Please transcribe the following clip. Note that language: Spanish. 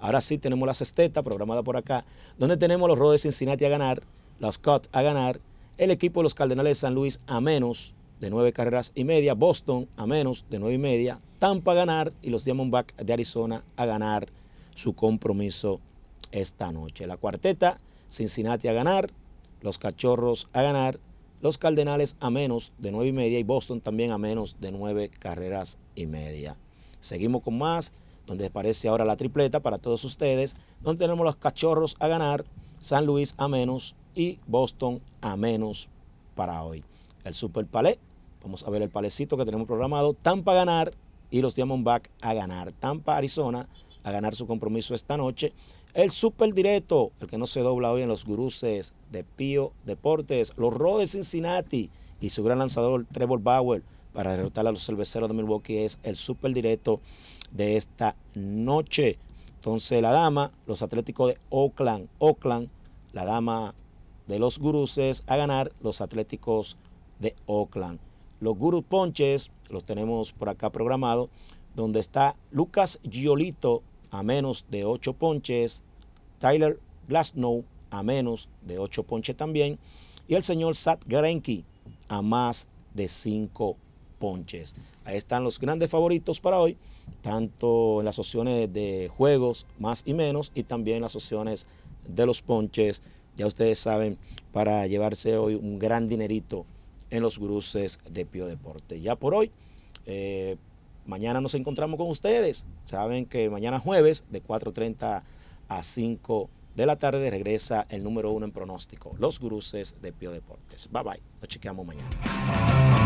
Ahora sí tenemos la sexteta programada por acá, donde tenemos los Rodes Cincinnati a ganar, los Cubs a ganar, el equipo de los Cardenales de San Luis a menos de nueve carreras y media, Boston a menos de nueve y media, Tampa a ganar y los Diamondbacks de Arizona a ganar su compromiso esta noche. La cuarteta, Cincinnati a ganar, los Cachorros a ganar, los Cardenales a menos de nueve y media y Boston también a menos de nueve carreras y media. Seguimos con más donde aparece ahora la tripleta para todos ustedes, donde tenemos los cachorros a ganar, San Luis a menos y Boston a menos para hoy. El Super Palé, vamos a ver el palecito que tenemos programado, Tampa a ganar y los Diamondbacks a ganar, Tampa Arizona a ganar su compromiso esta noche. El Super Directo, el que no se dobla hoy en los guruses de Pío Deportes, los Rodes Cincinnati y su gran lanzador Trevor Bauer para derrotar a los cerveceros de Milwaukee es el super directo de esta noche. Entonces la dama, los Atléticos de Oakland, Oakland, la dama de los guruses a ganar los Atléticos de Oakland. Los Gurus Ponches los tenemos por acá programado donde está Lucas Giolito a menos de ocho ponches, Tyler Glasnow a menos de 8 ponches también, y el señor Sat garenki a más de 5 ponches. Ahí están los grandes favoritos para hoy, tanto en las opciones de juegos más y menos y también las opciones de los ponches. Ya ustedes saben, para llevarse hoy un gran dinerito en los gruces de Pío Deporte. Ya por hoy, eh, mañana nos encontramos con ustedes. Saben que mañana jueves de 4.30 a 5 de la tarde regresa el número uno en pronóstico, los gruces de Pío Deportes. Bye bye, nos chequeamos mañana.